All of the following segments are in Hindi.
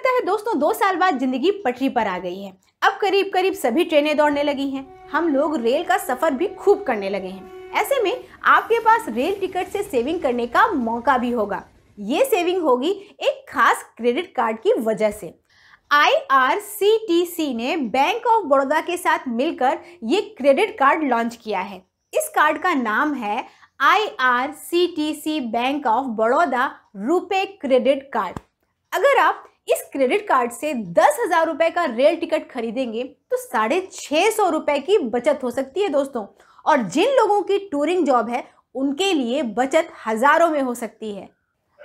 लगता है दोस्तों दो साल बाद जिंदगी पटरी पर आ गई है अब करीब करीब सभी ट्रेनें दौड़ने लगी हैं हम लोग रेल का सफर भी खूब करने लगे हैं ऐसे में आपके पास रेल टिकट से सेविंग करने का मौका भी होगा ये सेविंग होगी एक खास क्रेडिट कार्ड की वजह से आई ने बैंक ऑफ बड़ौदा के साथ मिलकर ये क्रेडिट कार्ड लॉन्च किया है इस कार्ड का नाम है IRCTC bank of Baroda RuPay credit card अगर आप इस क्रेडिट कार्ड से दस हज़ार रुपए का रेल टिकट खरीदेंगे तो साढ़े छह सौ रुपए की बचत हो सकती है दोस्तों और जिन लोगों की टूरिंग जॉब है उनके लिए बचत हज़ारों में हो सकती है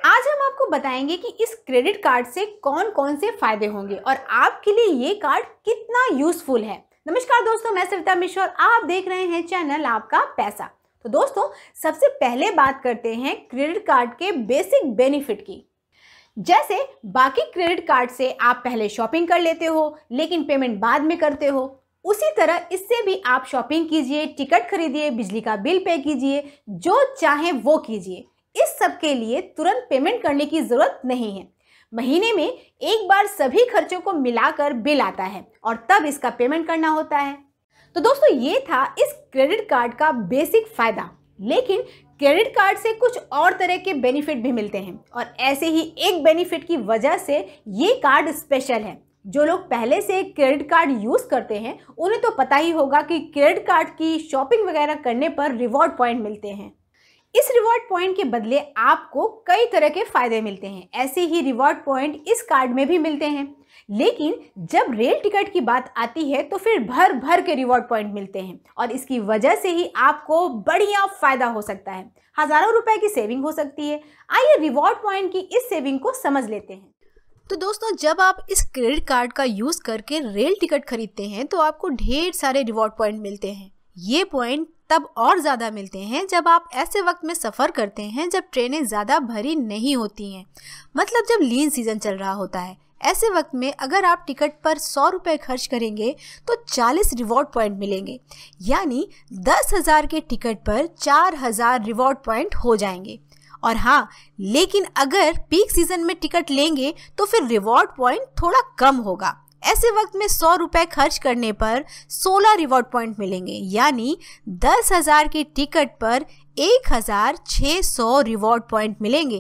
आज हम आपको बताएंगे कि इस क्रेडिट कार्ड से कौन कौन से फायदे होंगे और आपके लिए ये कार्ड कितना यूजफुल है नमस्कार दोस्तों मैं सविता मिश्र आप देख रहे हैं चैनल आपका पैसा तो दोस्तों सबसे पहले बात करते हैं क्रेडिट कार्ड के बेसिक बेनिफिट की जैसे बाकी क्रेडिट कार्ड से आप पहले शॉपिंग कर लेते हो लेकिन पेमेंट बाद में करते हो उसी तरह इससे भी आप शॉपिंग कीजिए टिकट खरीदिए बिजली का बिल पे कीजिए जो चाहे वो कीजिए इस सब के लिए तुरंत पेमेंट करने की ज़रूरत नहीं है महीने में एक बार सभी खर्चों को मिलाकर बिल आता है और तब इसका पेमेंट करना होता है तो दोस्तों ये था इस क्रेडिट कार्ड का बेसिक फ़ायदा लेकिन क्रेडिट कार्ड से कुछ और तरह के बेनिफिट भी मिलते हैं और ऐसे ही एक बेनिफिट की वजह से ये कार्ड स्पेशल है जो लोग पहले से क्रेडिट कार्ड यूज़ करते हैं उन्हें तो पता ही होगा कि क्रेडिट कार्ड की शॉपिंग वगैरह करने पर रिवॉर्ड पॉइंट मिलते हैं इस रिवॉर्ड पॉइंट के बदले आपको कई तरह के फायदे मिलते हैं ऐसे ही रिवॉर्ड पॉइंट इस कार्ड में भी मिलते हैं लेकिन जब रेल टिकट की बात आती है तो फिर भर भर के रिवॉर्ड पॉइंट मिलते हैं और इसकी वजह से ही आपको बढ़िया फायदा हो सकता है हजारों रुपए की सेविंग हो सकती है आइए रिवॉर्ड पॉइंट की इस सेविंग को समझ लेते हैं तो दोस्तों जब आप इस क्रेडिट कार्ड का यूज़ करके रेल टिकट खरीदते हैं तो आपको ढेर सारे रिवॉर्ड पॉइंट मिलते हैं ये पॉइंट तब और ज़्यादा मिलते हैं जब आप ऐसे वक्त में सफ़र करते हैं जब ट्रेनें ज़्यादा भरी नहीं होती हैं मतलब जब लीन सीज़न चल रहा होता है ऐसे वक्त में अगर आप टिकट पर सौ रुपये खर्च करेंगे तो चालीस रिवॉर्ड पॉइंट मिलेंगे यानी दस हज़ार के टिकट पर चार हज़ार रिवॉर्ड पॉइंट हो जाएंगे और हाँ लेकिन अगर पीक सीज़न में टिकट लेंगे तो फिर रिवॉर्ड पॉइंट थोड़ा कम होगा ऐसे वक्त में सौ रुपए खर्च करने पर सोलह रिवॉर्ड पॉइंट मिलेंगे यानी दस हज़ार के टिकट पर एक हज़ार छह सौ रिवॉर्ड पॉइंट मिलेंगे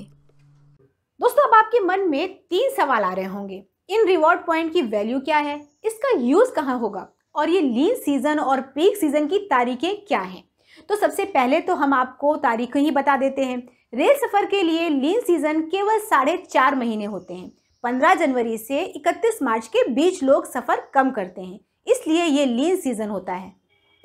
दोस्तों अब आपके मन में तीन सवाल आ रहे होंगे इन रिवॉर्ड पॉइंट की वैल्यू क्या है इसका यूज कहाँ होगा और ये लीन सीजन और पीक सीजन की तारीखें क्या हैं तो सबसे पहले तो हम आपको तारीखें ही बता देते हैं रेल सफर के लिए लीन सीजन केवल साढ़े चार महीने होते हैं 15 जनवरी से 31 मार्च के बीच लोग सफ़र कम करते हैं इसलिए ये लीन सीज़न होता है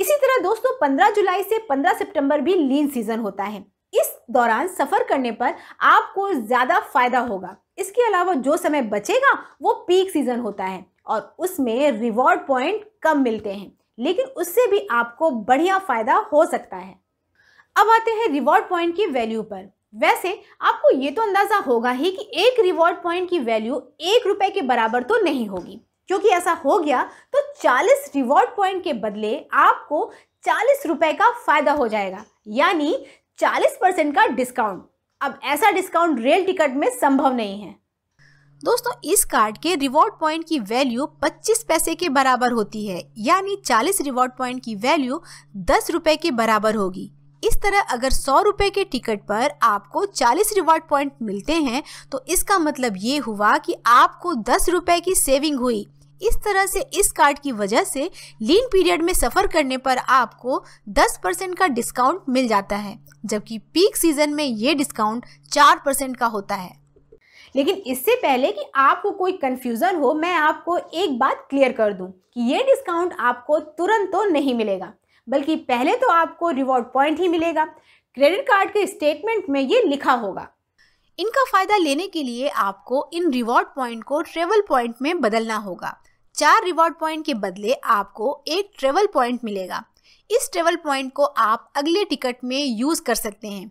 इसी तरह दोस्तों 15 जुलाई से 15 सितंबर भी लीन सीज़न होता है इस दौरान सफ़र करने पर आपको ज़्यादा फायदा होगा इसके अलावा जो समय बचेगा वो पीक सीज़न होता है और उसमें रिवॉर्ड पॉइंट कम मिलते हैं लेकिन उससे भी आपको बढ़िया फ़ायदा हो सकता है अब आते हैं रिवॉर्ड पॉइंट की वैल्यू पर वैसे आपको ये तो अंदाज़ा होगा ही कि एक रिवॉर्ड पॉइंट की वैल्यू एक रुपए के बराबर तो नहीं होगी क्योंकि ऐसा हो गया तो 40 रिवॉर्ड पॉइंट के बदले आपको 40 रुपए का फ़ायदा हो जाएगा यानी 40 परसेंट का डिस्काउंट अब ऐसा डिस्काउंट रेल टिकट में संभव नहीं है दोस्तों इस कार्ड के रिवॉर्ड पॉइंट की वैल्यू 25 पैसे के बराबर होती है यानी 40 रिवॉर्ड पॉइंट की वैल्यू दस रुपए के बराबर होगी इस तरह अगर सौ रुपए के टिकट पर आपको चालीस रिवॉर्ड पॉइंट मिलते हैं तो इसका मतलब ये हुआ कि आपको दस रुपए की सेविंग हुई इस तरह से इस कार्ड की वजह से लीन पीरियड में सफ़र करने पर आपको 10 परसेंट का डिस्काउंट मिल जाता है जबकि पीक सीजन में ये डिस्काउंट 4 परसेंट का होता है लेकिन इससे पहले कि आपको कोई कन्फ्यूज़न हो मैं आपको एक बात क्लियर कर दूं कि ये डिस्काउंट आपको तुरंत तो नहीं मिलेगा बल्कि पहले तो आपको रिवॉर्ड पॉइंट ही मिलेगा क्रेडिट कार्ड के स्टेटमेंट में ये लिखा होगा इनका फ़ायदा लेने के लिए आपको इन रिवॉर्ड पॉइंट को ट्रेवल पॉइंट में बदलना होगा चार रिवॉर्ड पॉइंट के बदले आपको एक ट्रेवल पॉइंट मिलेगा इस ट्रेवल पॉइंट को आप अगले टिकट में यूज़ कर सकते हैं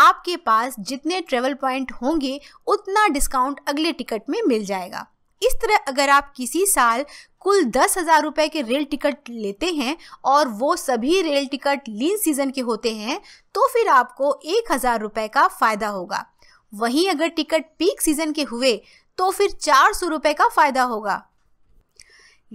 आपके पास जितने ट्रेवल पॉइंट होंगे उतना डिस्काउंट अगले टिकट में मिल जाएगा इस तरह अगर आप किसी साल कुल दस हज़ार रुपए के रेल टिकट लेते हैं और वो सभी रेल टिकट लीन सीज़न के होते हैं तो फिर आपको एक हज़ार रुपए का फ़ायदा होगा वहीं अगर टिकट पीक सीज़न के हुए तो फिर चार सौ रुपए का फ़ायदा होगा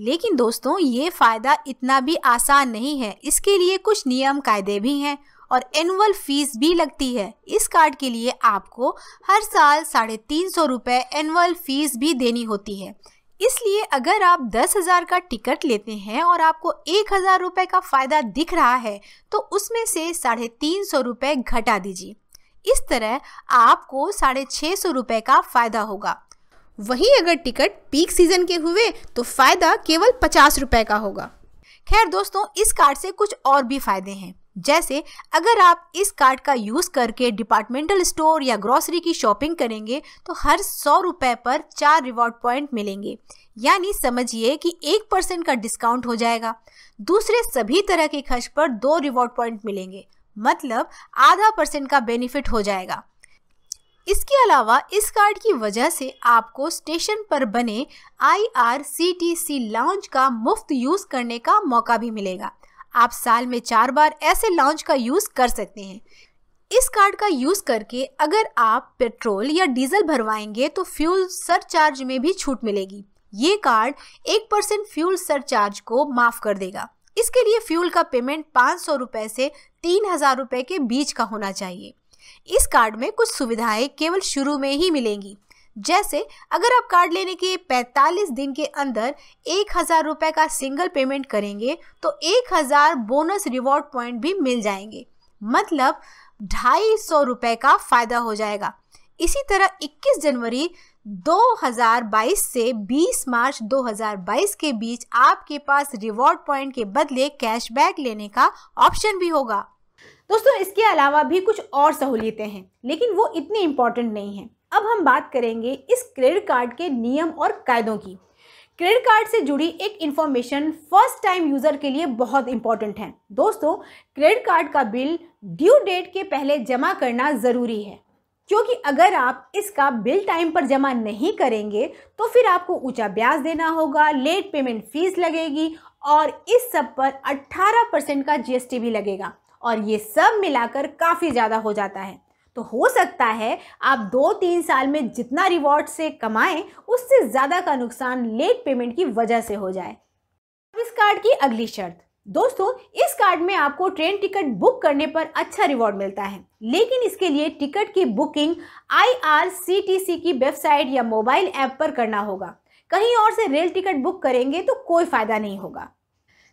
लेकिन दोस्तों ये फ़ायदा इतना भी आसान नहीं है इसके लिए कुछ नियम कायदे भी हैं और एनुअल फीस भी लगती है इस कार्ड के लिए आपको हर साल साढ़े तीन सौ रुपये एनुअल फीस भी देनी होती है इसलिए अगर आप दस हज़ार का टिकट लेते हैं और आपको एक हज़ार रुपए का फ़ायदा दिख रहा है तो उसमें से साढ़े तीन सौ रुपए घटा दीजिए इस तरह आपको साढ़े छः सौ रुपये का फ़ायदा होगा वहीं अगर टिकट पीक सीजन के हुए तो फ़ायदा केवल पचास रुपए का होगा खैर दोस्तों इस कार्ड से कुछ और भी फ़ायदे हैं जैसे अगर आप इस कार्ड का यूज़ करके डिपार्टमेंटल स्टोर या ग्रोसरी की शॉपिंग करेंगे तो हर सौ रुपए पर चार रिवॉर्ड पॉइंट मिलेंगे यानी समझिए कि एक परसेंट का डिस्काउंट हो जाएगा दूसरे सभी तरह के खर्च पर दो रिवॉर्ड पॉइंट मिलेंगे मतलब आधा परसेंट का बेनिफिट हो जाएगा इसके अलावा इस कार्ड की वजह से आपको स्टेशन पर बने सी लॉन्च का मुफ्त यूज़ करने का मौका भी मिलेगा आप साल में चार बार ऐसे लॉन्च का यूज़ कर सकते हैं इस कार्ड का यूज़ करके अगर आप पेट्रोल या डीजल भरवाएंगे तो फ्यूल सरचार्ज में भी छूट मिलेगी ये कार्ड एक परसेंट फ्यूल सरचार्ज को माफ़ कर देगा इसके लिए फ्यूल का पेमेंट पाँच सौ रुपये से तीन हज़ार रुपये के बीच का होना चाहिए इस कार्ड में कुछ सुविधाएं केवल शुरू में ही मिलेंगी जैसे अगर आप कार्ड लेने के 45 दिन के अंदर एक हज़ार रुपए का सिंगल पेमेंट करेंगे तो एक हज़ार बोनस रिवॉर्ड पॉइंट भी मिल जाएंगे मतलब ढाई सौ रुपए का फ़ायदा हो जाएगा इसी तरह 21 जनवरी 2022 से 20 मार्च 2022 के बीच आपके पास रिवॉर्ड पॉइंट के बदले कैशबैक लेने का ऑप्शन भी होगा दोस्तों इसके अलावा भी कुछ और सहूलियतें हैं लेकिन वो इतनी इम्पोर्टेंट नहीं है अब हम बात करेंगे इस क्रेडिट कार्ड के नियम और कायदों की क्रेडिट कार्ड से जुड़ी एक इन्फॉर्मेशन फर्स्ट टाइम यूज़र के लिए बहुत इंपॉर्टेंट है दोस्तों क्रेडिट कार्ड का बिल ड्यू डेट के पहले जमा करना ज़रूरी है क्योंकि अगर आप इसका बिल टाइम पर जमा नहीं करेंगे तो फिर आपको ऊंचा ब्याज देना होगा लेट पेमेंट फीस लगेगी और इस सब पर 18 परसेंट का जीएसटी भी लगेगा और ये सब मिलाकर काफ़ी ज़्यादा हो जाता है तो हो सकता है आप दो तीन साल में जितना रिवॉर्ड से कमाएं उससे ज़्यादा का नुकसान लेट पेमेंट की वजह से हो जाए अब इस कार्ड की अगली शर्त दोस्तों इस कार्ड में आपको ट्रेन टिकट बुक करने पर अच्छा रिवॉर्ड मिलता है लेकिन इसके लिए टिकट की बुकिंग आईआरसीटीसी की वेबसाइट या मोबाइल ऐप पर करना होगा कहीं और से रेल टिकट बुक करेंगे तो कोई फ़ायदा नहीं होगा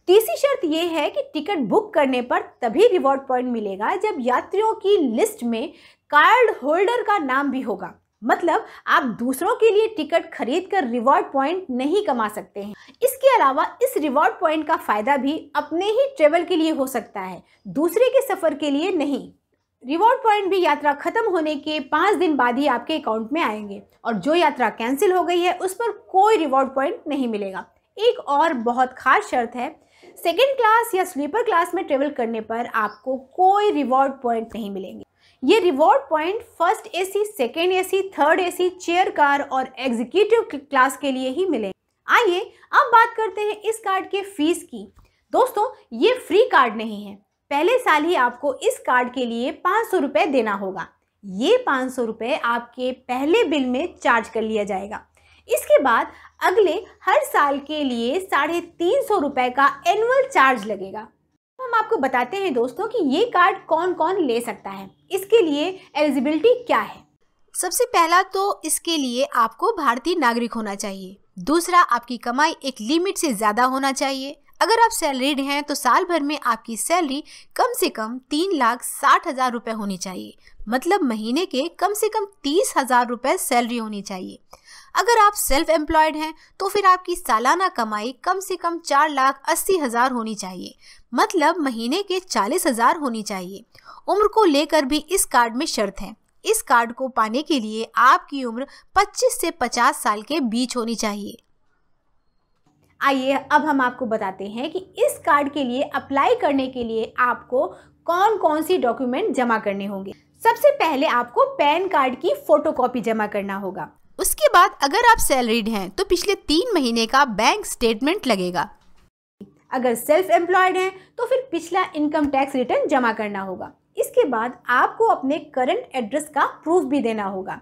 तीसरी शर्त यह है कि टिकट बुक करने पर तभी रिवॉर्ड पॉइंट मिलेगा जब यात्रियों की लिस्ट में कार्ड होल्डर का नाम भी होगा मतलब आप दूसरों के लिए टिकट खरीद कर रिवॉर्ड पॉइंट नहीं कमा सकते हैं इसके अलावा इस रिवॉर्ड पॉइंट का फायदा भी अपने ही ट्रेवल के लिए हो सकता है दूसरे के सफर के लिए नहीं रिवॉर्ड पॉइंट भी यात्रा खत्म होने के पाँच दिन बाद ही आपके अकाउंट में आएंगे और जो यात्रा कैंसिल हो गई है उस पर कोई रिवॉर्ड पॉइंट नहीं मिलेगा एक और बहुत खास शर्त है सेकेंड क्लास या स्लीपर क्लास में ट्रेवल करने पर आपको कोई रिवॉर्ड पॉइंट नहीं मिलेंगे ये reward point first AC, second AC, third AC, chair car और एग्जीक्यूटिव क्लास के लिए ही मिलेंगे आइए अब बात करते हैं इस कार्ड के फीस की दोस्तों ये फ्री कार्ड नहीं है पहले साल ही आपको इस कार्ड के लिए पाँच देना होगा ये पाँच आपके पहले बिल में चार्ज कर लिया जाएगा इसके बाद अगले हर साल के लिए साढ़े तीन सौ रुपए का एनुअल चार्ज लगेगा हम आपको बताते हैं दोस्तों कि ये कार्ड कौन कौन ले सकता है इसके लिए एलिजिबिलिटी क्या है सबसे पहला तो इसके लिए आपको भारतीय नागरिक होना चाहिए दूसरा आपकी कमाई एक लिमिट से ज़्यादा होना चाहिए अगर आप सैलरीड हैं तो साल भर में आपकी सैलरी कम से कम तीन लाख साठ हज़ार रूपए होनी चाहिए मतलब महीने के कम से कम तीस हज़ार रूपए सैलरी होनी चाहिए अगर आप सेल्फ एम्प्लॉयड हैं तो फिर आपकी सालाना कमाई कम से कम चार लाख अस्सी हजार होनी चाहिए मतलब महीने के चालीस हजार होनी चाहिए उम्र को लेकर भी इस कार्ड में शर्त है इस कार्ड को पाने के लिए आपकी उम्र 25 से 50 साल के बीच होनी चाहिए आइए अब हम आपको बताते हैं कि इस कार्ड के लिए अप्लाई करने के लिए आपको कौन कौन सी डॉक्यूमेंट जमा करने होंगे सबसे पहले आपको पैन कार्ड की फोटोकॉपी जमा करना होगा उसके बाद अगर आप सैलरीड हैं तो पिछले तीन महीने का बैंक स्टेटमेंट लगेगा अगर सेल्फ एम्प्लॉयड हैं तो फिर पिछला इनकम टैक्स रिटर्न जमा करना होगा इसके बाद आपको अपने करंट एड्रेस का प्रूफ भी देना होगा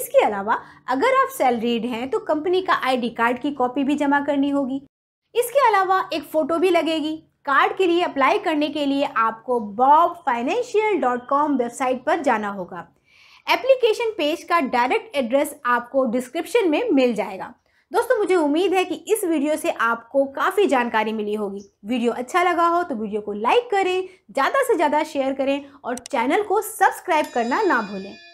इसके अलावा अगर आप सैलरीड हैं तो कंपनी का आईडी कार्ड की कॉपी भी जमा करनी होगी इसके अलावा एक फ़ोटो भी लगेगी कार्ड के लिए अप्लाई करने के लिए आपको बॉब वेबसाइट पर जाना होगा एप्लीकेशन पेज का डायरेक्ट एड्रेस आपको डिस्क्रिप्शन में मिल जाएगा दोस्तों मुझे उम्मीद है कि इस वीडियो से आपको काफ़ी जानकारी मिली होगी वीडियो अच्छा लगा हो तो वीडियो को लाइक करें ज़्यादा से ज़्यादा शेयर करें और चैनल को सब्सक्राइब करना ना भूलें